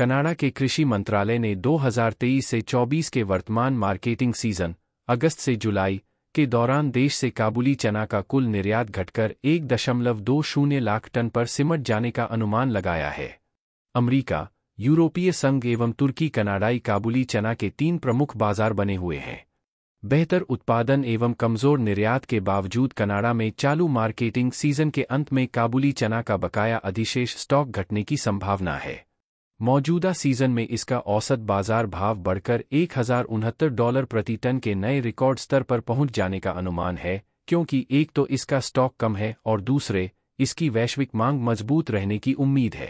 Canada के कृषि मंत्रालय ने 2023 से 24 के वर्तमान मार्केटिंग सीजन अगस्त से जुलाई के दौरान देश से काबुली चना का कुल निर्यात घटकर एक दशमलव दो शून्य लाख टन पर सिमट जाने का अनुमान लगाया है अमरीका यूरोपीय संघ एवं तुर्की कनाडाई काबुली चना के तीन प्रमुख बाजार बने हुए हैं बेहतर उत्पादन एवं कमजोर निर्यात के बावजूद कनाडा में चालू मार्केटिंग सीजन के अंत में काबुली चना का बकाया अधिशेष स्टॉक घटने की संभावना है मौजूदा सीजन में इसका औसत बाजार भाव बढ़कर एक डॉलर प्रति टन के नए रिकॉर्ड स्तर पर पहुंच जाने का अनुमान है क्योंकि एक तो इसका स्टॉक कम है और दूसरे इसकी वैश्विक मांग मजबूत रहने की उम्मीद है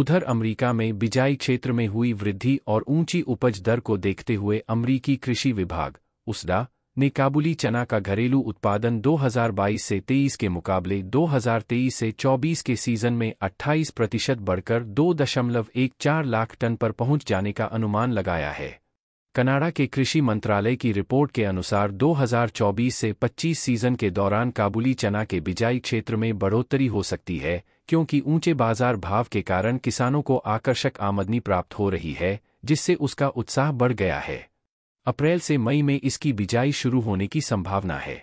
उधर अमेरिका में बिजाई क्षेत्र में हुई वृद्धि और ऊंची उपज दर को देखते हुए अमरीकी कृषि विभाग उसडा ने काबुली चना का घरेलू उत्पादन 2022 से 23 के मुकाबले 2023 से 24 के सीजन में 28 प्रतिशत बढ़कर 2.14 लाख टन पर पहुंच जाने का अनुमान लगाया है कनाडा के कृषि मंत्रालय की रिपोर्ट के अनुसार 2024 से 25 सीजन के दौरान काबुली चना के बिजाई क्षेत्र में बढ़ोतरी हो सकती है क्योंकि ऊंचे बाजार भाव के कारण किसानों को आकर्षक आमदनी प्राप्त हो रही है जिससे उसका उत्साह बढ़ गया है अप्रैल से मई में इसकी बिजाई शुरू होने की संभावना है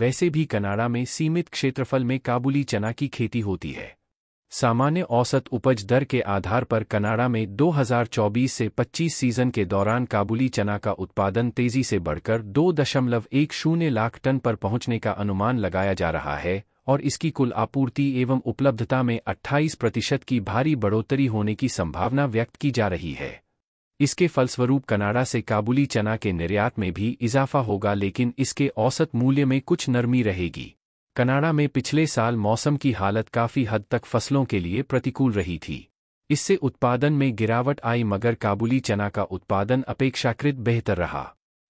वैसे भी कनाडा में सीमित क्षेत्रफल में काबुली चना की खेती होती है सामान्य औसत उपज दर के आधार पर कनाडा में 2024 से 25 सीजन के दौरान काबुली चना का उत्पादन तेजी से बढ़कर 2.10 लाख टन पर पहुंचने का अनुमान लगाया जा रहा है और इसकी कुल आपूर्ति एवं उपलब्धता में 28 प्रतिशत की भारी बढ़ोतरी होने की संभावना व्यक्त की जा रही है इसके फलस्वरूप कनाडा से काबुली चना के निर्यात में भी इजाफा होगा लेकिन इसके औसत मूल्य में कुछ नरमी रहेगी कनाडा में पिछले साल मौसम की हालत काफ़ी हद तक फसलों के लिए प्रतिकूल रही थी इससे उत्पादन में गिरावट आई मगर काबुली चना का उत्पादन अपेक्षाकृत बेहतर रहा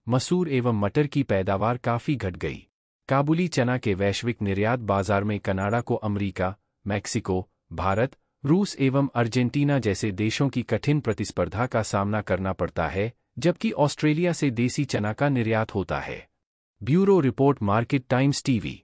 मसूर एवं मटर की पैदावार काफ़ी घट गई काबुली चना के वैश्विक निर्यात बाजार में कनाडा को अमरीका, मैक्सिको भारत रूस एवं अर्जेंटीना जैसे देशों की कठिन प्रतिस्पर्धा का सामना करना पड़ता है जबकि ऑस्ट्रेलिया से देसी चना का निर्यात होता है bureau report Market Times TV